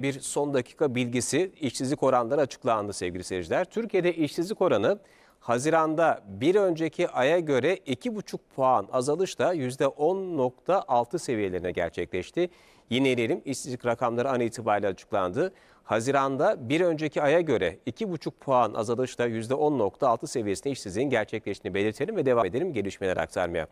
bir son dakika bilgisi işsizlik oranları açıklandı sevgili seyirciler. Türkiye'de işsizlik oranı Haziranda bir önceki aya göre 2,5 puan azalışla %10.6 seviyelerine gerçekleşti. Yine Yineleyelim işsizlik rakamları an itibariyle açıklandı. Haziranda bir önceki aya göre 2,5 puan azalışla %10.6 seviyesinde işsizliğin gerçekleştiğini belirtelim ve devam edelim gelişmeler aktarmaya.